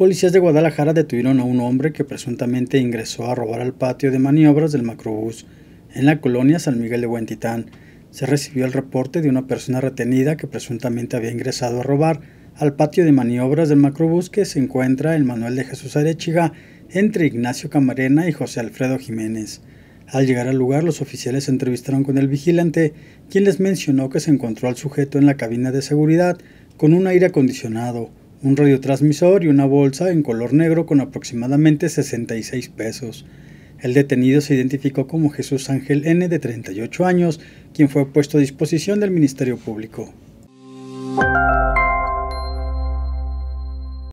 Policías de Guadalajara detuvieron a un hombre que presuntamente ingresó a robar al patio de maniobras del macrobús en la colonia San Miguel de Huentitán. Se recibió el reporte de una persona retenida que presuntamente había ingresado a robar al patio de maniobras del macrobús que se encuentra en Manuel de Jesús Arechiga entre Ignacio Camarena y José Alfredo Jiménez. Al llegar al lugar, los oficiales entrevistaron con el vigilante, quien les mencionó que se encontró al sujeto en la cabina de seguridad con un aire acondicionado un radiotransmisor y una bolsa en color negro con aproximadamente 66 pesos. El detenido se identificó como Jesús Ángel N. de 38 años, quien fue puesto a disposición del Ministerio Público.